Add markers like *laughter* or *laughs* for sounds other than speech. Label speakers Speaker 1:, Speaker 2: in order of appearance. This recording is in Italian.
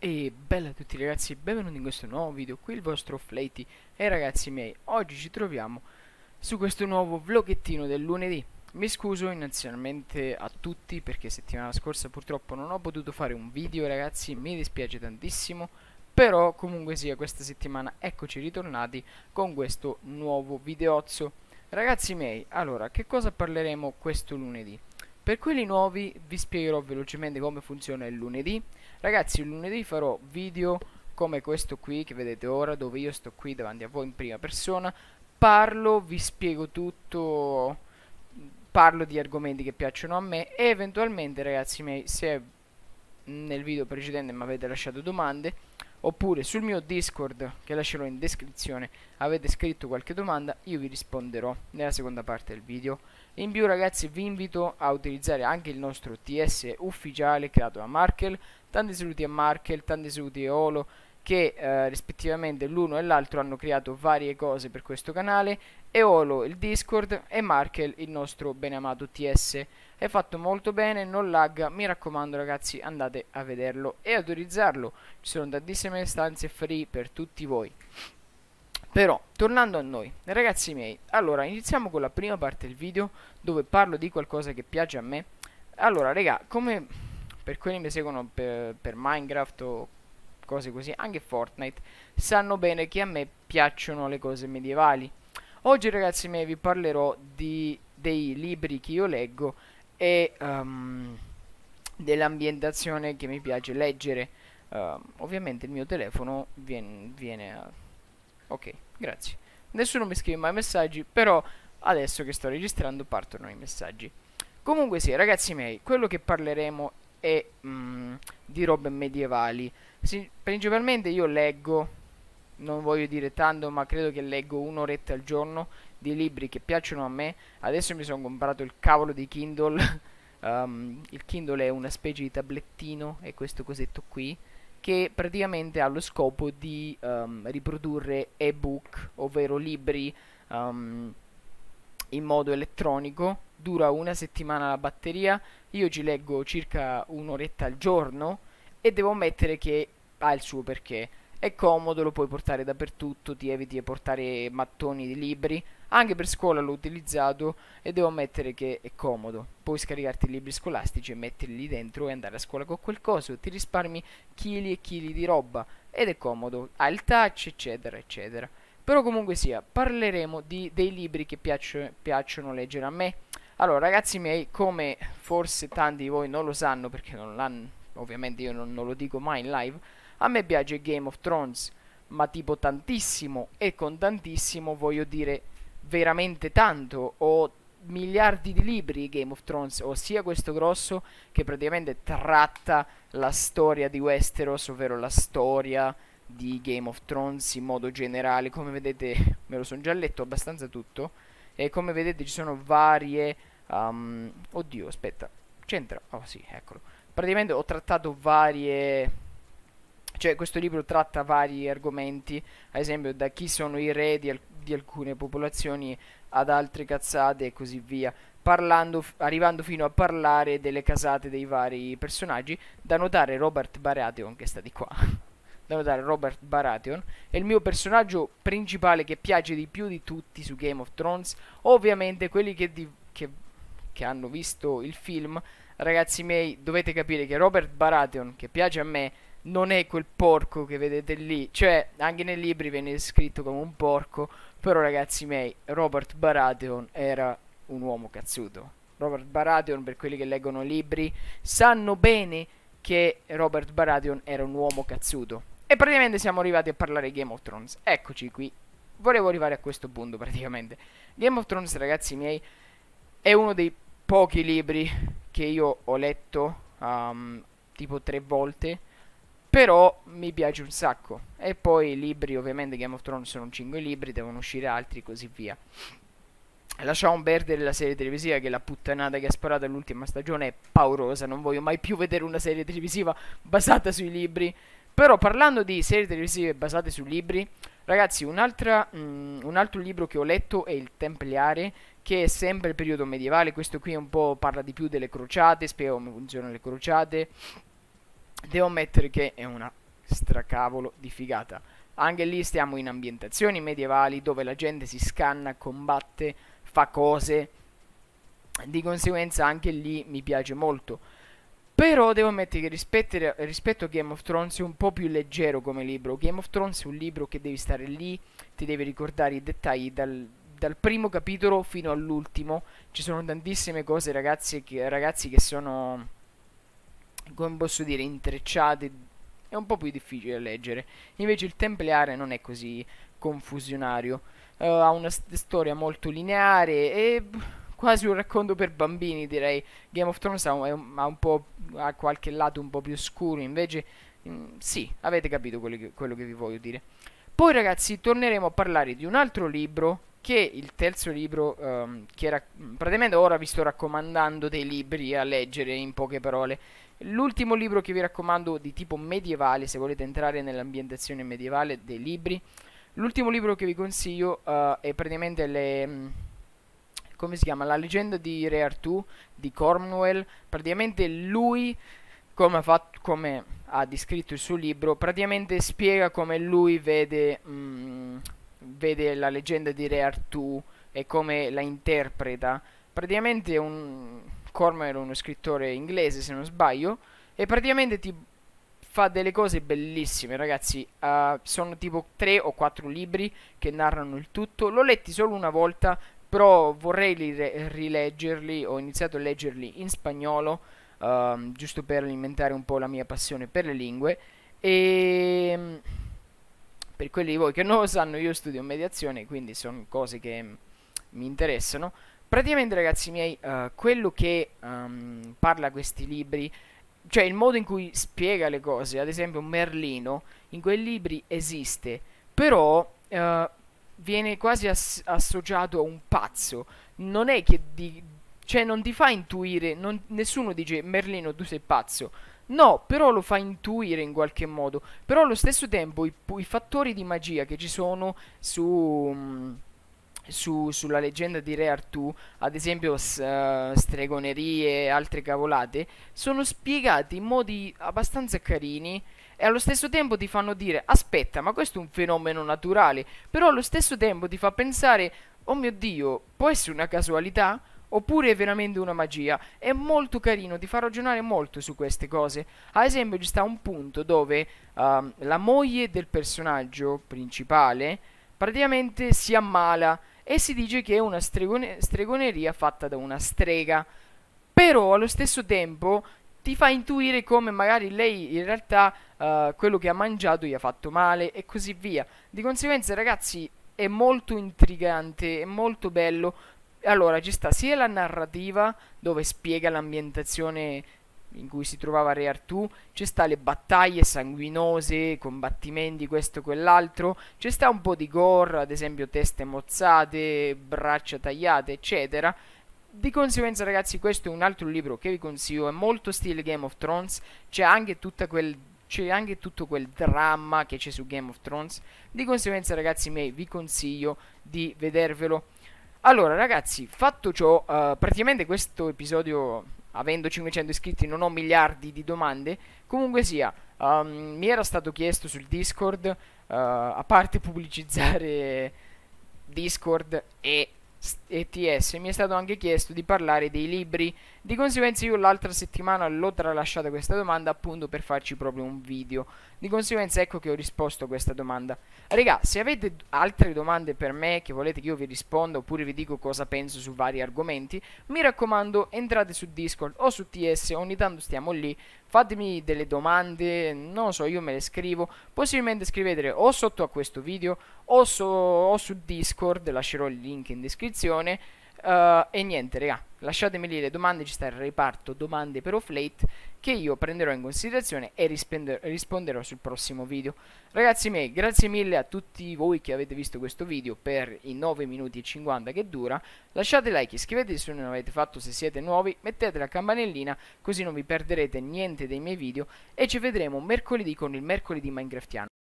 Speaker 1: E bella a tutti ragazzi, benvenuti in questo nuovo video, qui il vostro Flaty E ragazzi miei, oggi ci troviamo su questo nuovo vloghettino del lunedì Mi scuso innanzitamente a tutti perché settimana scorsa purtroppo non ho potuto fare un video ragazzi Mi dispiace tantissimo Però comunque sia questa settimana eccoci ritornati con questo nuovo videozzo Ragazzi miei, allora che cosa parleremo questo lunedì? Per quelli nuovi vi spiegherò velocemente come funziona il lunedì. Ragazzi, il lunedì farò video come questo qui che vedete ora, dove io sto qui davanti a voi in prima persona, parlo, vi spiego tutto, parlo di argomenti che piacciono a me e eventualmente ragazzi miei, se nel video precedente mi avete lasciato domande, oppure sul mio Discord che lascerò in descrizione avete scritto qualche domanda io vi risponderò nella seconda parte del video in più ragazzi vi invito a utilizzare anche il nostro TS ufficiale creato da Markel tanti saluti a Markel, tanti saluti a Olo che eh, rispettivamente l'uno e l'altro hanno creato varie cose per questo canale, Eolo il Discord e Markel il nostro benamato TS. È fatto molto bene, non lagga, mi raccomando ragazzi andate a vederlo e autorizzarlo, ci sono tantissime stanze free per tutti voi. Però, tornando a noi, ragazzi miei, allora iniziamo con la prima parte del video dove parlo di qualcosa che piace a me. Allora, raga, come per quelli che mi seguono per, per Minecraft o cose così, anche Fortnite, sanno bene che a me piacciono le cose medievali. Oggi ragazzi miei vi parlerò di, dei libri che io leggo e um, dell'ambientazione che mi piace leggere. Uh, ovviamente il mio telefono viene, viene a... Ok, grazie. Nessuno mi scrive mai messaggi, però adesso che sto registrando partono i messaggi. Comunque sì, ragazzi miei, quello che parleremo è mh, mm, di robe medievali principalmente io leggo, non voglio dire tanto, ma credo che leggo un'oretta al giorno di libri che piacciono a me. Adesso mi sono comprato il cavolo di Kindle. *laughs* um, il Kindle è una specie di tablettino, è questo cosetto qui, che praticamente ha lo scopo di um, riprodurre ebook, ovvero libri um, in modo elettronico. Dura una settimana la batteria. Io ci leggo circa un'oretta al giorno e devo ammettere che ha il suo perché. È comodo, lo puoi portare dappertutto, ti eviti di portare mattoni di libri. Anche per scuola l'ho utilizzato e devo ammettere che è comodo. Puoi scaricarti i libri scolastici e metterli dentro e andare a scuola con qualcosa. Ti risparmi chili e chili di roba ed è comodo. Ha il touch, eccetera, eccetera. Però comunque sia, parleremo di, dei libri che piaccio, piacciono leggere a me. Allora, ragazzi miei, come forse tanti di voi non lo sanno perché non l'hanno ovviamente io non, non lo dico mai in live, a me piace Game of Thrones, ma tipo tantissimo e con tantissimo voglio dire veramente tanto. Ho miliardi di libri Game of Thrones, ossia questo grosso che praticamente tratta la storia di Westeros, ovvero la storia di Game of Thrones in modo generale. Come vedete, me lo sono già letto abbastanza tutto. E come vedete ci sono varie... Um, oddio, aspetta, c'entra... Oh sì, eccolo praticamente ho trattato varie cioè questo libro tratta vari argomenti, ad esempio da chi sono i re di, al- di alcune popolazioni ad altre cazzate e così via, parlando, f- arrivando fino a parlare delle casate dei vari personaggi, da notare Robert Baratheon che sta di qua. *laughs* da notare Robert Baratheon è il mio personaggio principale che piace di più di tutti su Game of Thrones, ovviamente quelli che, di- che che hanno visto il film, ragazzi miei, dovete capire che Robert Baratheon, che piace a me, non è quel porco che vedete lì. Cioè, anche nei libri viene descritto come un porco, però ragazzi miei, Robert Baratheon era un uomo cazzuto. Robert Baratheon, per quelli che leggono libri, sanno bene che Robert Baratheon era un uomo cazzuto. E praticamente siamo arrivati a parlare di Game of Thrones. Eccoci qui. Volevo arrivare a questo punto praticamente. Game of Thrones, ragazzi miei, è uno dei pochi libri che io ho letto um, tipo tre volte però mi piace un sacco e poi i libri ovviamente Game of Thrones sono cinque libri devono uscire altri e così via lasciamo perdere la serie televisiva che la puttanata che ha sparato all'ultima stagione è paurosa non voglio mai più vedere una serie televisiva basata sui libri però parlando di serie televisive basate sui libri Ragazzi, un, mh, mm, un altro libro che ho letto è Il Templiare, che è sempre il periodo medievale. Questo qui un po' parla di più delle crociate, spiega come funzionano le crociate. Devo ammettere che è una stracavolo di figata. Anche lì stiamo in ambientazioni medievali dove la gente si scanna, combatte, fa cose. Di conseguenza anche lì mi piace molto. Però devo ammettere che rispetto, rispetto, a Game of Thrones è un po' più leggero come libro. Game of Thrones è un libro che devi stare lì, ti devi ricordare i dettagli dal, dal primo capitolo fino all'ultimo. Ci sono tantissime cose, ragazzi che, ragazzi, che sono, come posso dire, intrecciate. È un po' più difficile da leggere. Invece il Templare non è così confusionario. Uh, ha una st- storia molto lineare e quasi un racconto per bambini, direi. Game of Thrones ha, un, ha, un po', ha qualche lato un po' più scuro, invece mh, mm, sì, avete capito quello che, quello che vi voglio dire. Poi ragazzi torneremo a parlare di un altro libro che è il terzo libro um, che era mm, praticamente ora vi sto raccomandando dei libri a leggere in poche parole. L'ultimo libro che vi raccomando di tipo medievale, se volete entrare nell'ambientazione medievale dei libri. L'ultimo libro che vi consiglio uh, è praticamente le... Mm, come si chiama? La leggenda di Re Artù di Cornwell. Praticamente lui, come ha, fatto, come ha descritto il suo libro, praticamente spiega come lui vede, mh, mm, vede la leggenda di Re Artù e come la interpreta. Praticamente un, Cornwell era uno scrittore inglese, se non sbaglio, e praticamente ti fa delle cose bellissime, ragazzi. Uh, sono tipo 3 o 4 libri che narrano il tutto. L'ho letti solo una volta, però vorrei rile- rileggerli, ho iniziato a leggerli in spagnolo, um, giusto per alimentare un po' la mia passione per le lingue, e ehm, per quelli di voi che non lo sanno io studio mediazione, quindi sono cose che mm, mi interessano. Praticamente ragazzi miei, uh, quello che um, parla questi libri, cioè il modo in cui spiega le cose, ad esempio Merlino, in quei libri esiste, però... Uh, viene quasi ass associato a un pazzo. Non è che di, cioè non ti fa intuire, non, nessuno dice Merlino tu sei pazzo. No, però lo fa intuire in qualche modo. Però allo stesso tempo i, i fattori di magia che ci sono su, mhmm, su, sulla leggenda di Re Artù, ad esempio uh, stregonerie e altre cavolate, sono spiegati in modi abbastanza carini e allo stesso tempo ti fanno dire aspetta ma questo è un fenomeno naturale però allo stesso tempo ti fa pensare oh mio dio può essere una casualità oppure è veramente una magia è molto carino ti fa ragionare molto su queste cose ad esempio ci sta un punto dove uh, la moglie del personaggio principale praticamente si ammala e si dice che è una stregone stregoneria fatta da una strega però allo stesso tempo ti fa intuire come magari lei in realtà uh, quello che ha mangiato gli ha fatto male e così via. Di conseguenza, ragazzi, è molto intrigante, è molto bello. Allora, ci sta sia la narrativa dove spiega l'ambientazione in cui si trovava Re Artù, ci sta le battaglie sanguinose, combattimenti questo e quell'altro, ci sta un po' di gore, ad esempio teste mozzate, braccia tagliate, eccetera di conseguenza ragazzi questo è un altro libro che vi consiglio, è molto stile Game of Thrones, c'è anche, quel, anche tutto quel dramma che c'è su Game of Thrones, di conseguenza ragazzi miei vi consiglio di vedervelo. Allora ragazzi, fatto ciò, uh, praticamente questo episodio, avendo 500 iscritti, non ho miliardi di domande, comunque sia, um, mi era stato chiesto sul Discord, uh, a parte pubblicizzare Discord e ETS mi è stato anche chiesto di parlare dei libri, di conseguenza io l'altra settimana l'ho tralasciata questa domanda appunto per farci proprio un video di conseguenza ecco che ho risposto a questa domanda. Raga, se avete altre domande per me che volete che io vi risponda oppure vi dico cosa penso su vari argomenti, mi raccomando entrate su Discord o su TS, ogni tanto stiamo lì, fatemi delle domande, non lo so, io me le scrivo, possibilmente scrivetele o sotto a questo video o, so, o su Discord, lascerò il link in descrizione Uh, e niente, raga, lasciatemi lì le domande, ci sta il reparto domande per offlate che io prenderò in considerazione e risponderò sul prossimo video. Ragazzi miei, grazie mille a tutti voi che avete visto questo video per i 9 minuti e 50 che dura. Lasciate like, iscrivetevi se non l'avete fatto, se siete nuovi, mettete la campanellina così non vi perderete niente dei miei video e ci vedremo mercoledì con il mercoledì minecraftiano.